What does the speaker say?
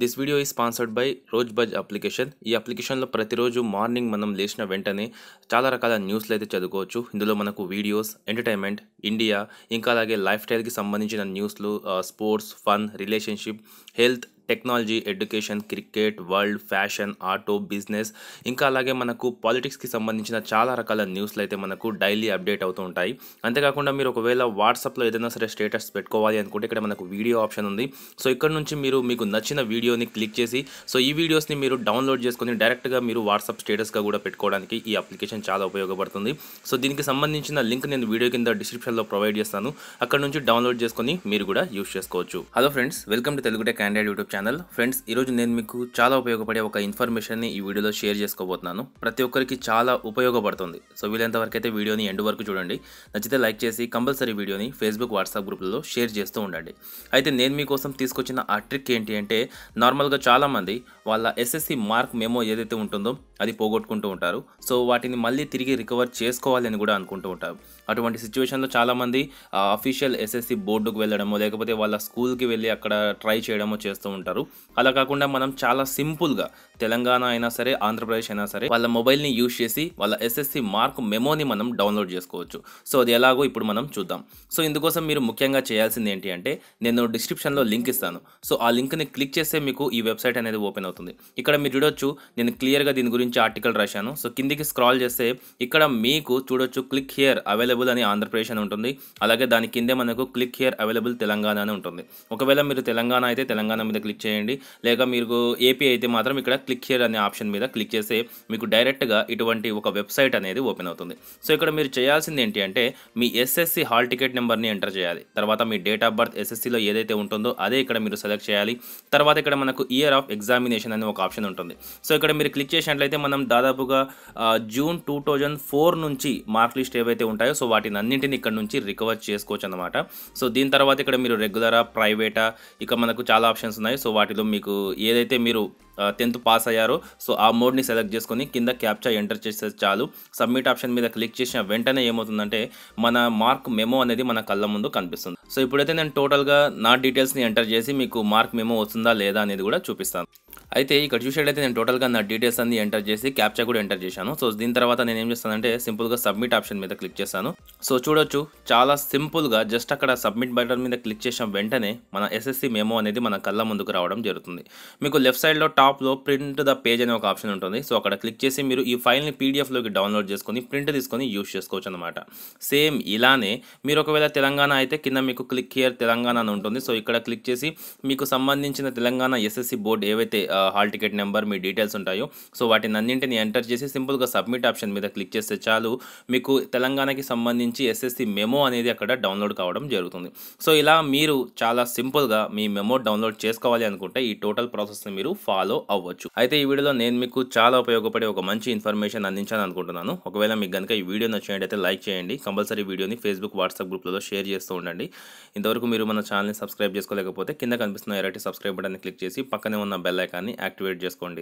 this video ఈ sponsored by Rozbuzz application ఈ అప్లికేషన్లో ప్రతిరోజు మార్నింగ్ మనం లేచిన వెంటనే చాలా రకాల న్యూస్లు అయితే చదువుకోవచ్చు ఇందులో మనకు వీడియోస్ ఎంటర్టైన్మెంట్ ఇండియా ఇంకా అలాగే లైఫ్ స్టైల్కి సంబంధించిన న్యూస్లు sports fun relationship health technology education cricket world fashion auto business ఇంకా అలాగే మనకు పాలిటిక్స్కి సంబంధించిన చాలా రకాల న్యూస్లు అయితే మనకు డైలీ అప్డేట్ అవుతూ ఉంటాయి అంతేకాకుండా మీరు ఒకవేళ వాట్సాప్లో ఏదైనా సరే స్టేటస్ పెట్టుకోవాలి అనుకుంటే ఇక్కడ మనకు వీడియో ఆప్షన్ ఉంది సో ఇక్కడ నుంచి మీరు మీకు నచ్చిన వీడియోని క్లిక్ చేసి సో ఈ వీడియోస్ని మీరు డౌన్లోడ్ చేసుకొని డైరెక్ట్గా మీరు వాట్సాప్ స్టేటస్గా కూడా పెట్టుకోవడానికి ఈ అప్లికేషన్ చాలా ఉపయోగపడుతుంది సో దీనికి సంబంధించిన లింక్ నేను వీడియో కింద డిస్క్రిప్షన్లో ప్రొవైడ్ చేస్తాను అక్కడ నుంచి డౌన్లోడ్ చేసుకొని మీరు కూడా యూస్ చేసుకోవచ్చు hello friends welcome to Telugu tech YouTube channel channel friends ఈరోజు నేను మీకు చాలా ఉపయోగపడే ఒక ఇన్ఫర్మేషన్ని ఈ వీడియోలో షేర్ చేసుకోబోతున్నాను ప్రతి ఒక్కరికి చాలా ఉపయోగపడుతుంది సో వీలైనంత వరకు అయితే వీడియోని ఎండ్ వరకు చూడండి నచ్చితే లైక్ చేసి కంపల్సరీ వీడియోని ఫేస్బుక్ వాట్సాప్ గ్రూప్లలో షేర్ చేస్తూ ఉండండి అయితే నేను మీకోసం తీసుకొచ్చిన ఆ ట్రిక్ ఏంటి అంటే నార్మల్గా చాలామంది వాళ్ళ ఎస్ఎస్సి మార్క్ మేమో ఏదైతే ఉంటుందో అది పోగొట్టుకుంటూ ఉంటారు సో వాటిని మళ్ళీ తిరిగి రికవర్ చేసుకోవాలని కూడా అనుకుంటూ ఉంటారు అటువంటి సిచ్యువేషన్లో చాలామంది అఫీషియల్ ఎస్ఎస్సి బోర్డుకు వెళ్ళడమో లేకపోతే వాళ్ళ స్కూల్కి వెళ్ళి అక్కడ ట్రై చేయడమో చేస్తూ ఉంటారు అలా కాకుండా మనం చాలా సింపుల్గా తెలంగాణ అయినా సరే ఆంధ్రప్రదేశ్ అయినా సరే వాళ్ళ మొబైల్ని యూజ్ చేసి వాళ్ళ ఎస్ఎస్సి మార్క్ మెమోని మనం డౌన్లోడ్ చేసుకోవచ్చు సో అది ఎలాగో ఇప్పుడు మనం చూద్దాం సో ఇందుకోసం మీరు ముఖ్యంగా చేయాల్సింది ఏంటి అంటే నేను డిస్క్రిప్షన్లో లింక్ ఇస్తాను సో ఆ లింక్ని క్లిక్ చేస్తే మీకు ఈ వెబ్సైట్ అనేది ఓపెన్ అవుతుంది ఇక్కడ మీరు చూడొచ్చు నేను క్లియర్గా దీని గురించి గురించి ఆర్టికల్ రాశాను సో కిందికి స్క్రాల్ చేస్తే ఇక్కడ మీకు చూడొచ్చు క్లిక్ హియర్ అవైలబుల్ అని ఆంధ్రప్రదేశ్ అని ఉంటుంది అలాగే దాని కిందే మనకు క్లిక్ హియర్ అవైలబుల్ తెలంగాణ అని ఉంటుంది ఒకవేళ మీరు తెలంగాణ అయితే తెలంగాణ మీద క్లిక్ చేయండి లేక మీరు ఏపీ అయితే మాత్రం ఇక్కడ క్లిక్ హియర్ అనే ఆప్షన్ మీద క్లిక్ చేస్తే మీకు డైరెక్ట్గా ఇటువంటి ఒక వెబ్సైట్ అనేది ఓపెన్ అవుతుంది సో ఇక్కడ మీరు చేయాల్సింది ఏంటి అంటే మీ ఎస్ఎస్సి హాల్ టికెట్ నెంబర్ని ఎంటర్ చేయాలి తర్వాత మీ డేట్ ఆఫ్ బర్త్ ఎస్ఎస్సిలో ఏదైతే ఉంటుందో అదే ఇక్కడ మీరు సెలెక్ట్ చేయాలి తర్వాత ఇక్కడ మనకు ఇయర్ ఆఫ్ ఎగ్జామినేషన్ అనే ఒక ఆప్షన్ ఉంటుంది సో ఇక్కడ మీరు క్లిక్ చేసినట్లయితే మనం దాదాపుగా జూన్ టూ థౌజండ్ ఫోర్ నుంచి మార్క్ లిస్ట్ ఏవైతే ఉంటాయో సో వాటిని అన్నింటిని ఇక్కడ నుంచి రికవర్ చేసుకోవచ్చు అనమాట సో దీని తర్వాత ఇక్కడ మీరు రెగ్యులరా ప్రైవేటా ఇక మనకు చాలా ఆప్షన్స్ ఉన్నాయి సో వాటిలో మీకు ఏదైతే మీరు టెన్త్ పాస్ అయ్యారో సో ఆ మోడ్ని సెలెక్ట్ చేసుకొని కింద క్యాప్చా ఎంటర్ చేస్తే చాలు సబ్మిట్ ఆప్షన్ మీద క్లిక్ చేసిన వెంటనే ఏమవుతుందంటే మన మార్క్ మెమో అనేది మన కళ్ళ ముందు కనిపిస్తుంది సో ఇప్పుడైతే నేను టోటల్గా నా డీటెయిల్స్ని ఎంటర్ చేసి మీకు మార్క్ మెమో వస్తుందా లేదా అనేది కూడా చూపిస్తాను అయితే ఇక్కడ చూసేటైతే నేను టోటల్గా నా డీటెయిల్స్ అన్ని ఎంటర్ చేసి క్యాప్చర్ కూడా ఎంటర్ చేశాను సో దీని తర్వాత నేను ఏం చేస్తానంటే సింపుల్గా సబ్మిట్ ఆప్షన్ మీద క్లిక్ చేస్తాను సో చూడొచ్చు చాలా సింపుల్గా జస్ట్ అక్కడ సబ్మిట్ బటన్ మీద క్లిక్ చేసిన వెంటనే మన ఎస్ఎస్సి మేము అనేది మన కళ్ళ ముందుకు రావడం జరుగుతుంది మీకు లెఫ్ట్ సైడ్లో టాప్లో ప్రింట్ ద పేజ్ అనే ఒక ఆప్షన్ ఉంటుంది సో అక్కడ క్లిక్ చేసి మీరు ఈ ఫైల్ని పీడిఎఫ్లోకి డౌన్లోడ్ చేసుకొని ప్రింట్ తీసుకొని యూస్ చేసుకోవచ్చు అనమాట సేమ్ ఇలానే మీరు ఒకవేళ తెలంగాణ అయితే కింద మీకు క్లిక్ హియర్ తెలంగాణ అని ఉంటుంది సో ఇక్కడ క్లిక్ చేసి మీకు సంబంధించిన తెలంగాణ ఎస్ఎస్సి బోర్డు ఏవైతే హాల్ టికెట్ నెంబర్ మీ డీటెయిల్స్ ఉంటాయో సో వాటిని అన్నింటిని ఎంటర్ చేసి సింపుల్గా సబ్మిట్ ఆప్షన్ మీద క్లిక్ చేస్తే చాలు మీకు తెలంగాణకి సంబంధించి నుంచి ఎస్ఎస్సి మెమో అనేది అక్కడ డౌన్లోడ్ కావడం జరుగుతుంది సో ఇలా మీరు చాలా సింపుల్గా మీ మెమో డౌన్లోడ్ చేసుకోవాలి అనుకుంటే ఈ టోటల్ ప్రాసెస్ని మీరు ఫాలో అవ్వచ్చు అయితే ఈ వీడియోలో నేను మీకు చాలా ఉపయోగపడే ఒక మంచి ఇన్ఫర్మేషన్ అందించాను అనుకుంటున్నాను ఒకవేళ మీకు కనుక ఈ వీడియో అయితే లైక్ చేయండి కంపల్సరీ వీడియోని ఫేస్బుక్ వాట్సాప్ గ్రూప్లలో షేర్ చేస్తూ ఉండండి ఇంతవరకు మీరు మన ఛానల్ని సబ్స్క్రైబ్ చేసుకోలేకపోతే కింద కనిపిస్తున్న ఎరటి సబ్స్క్రైబ్ బటన్ క్లిక్ చేసి పక్కనే ఉన్న బెల్ ఐకాన్ని యాక్టివేట్ చేసుకోండి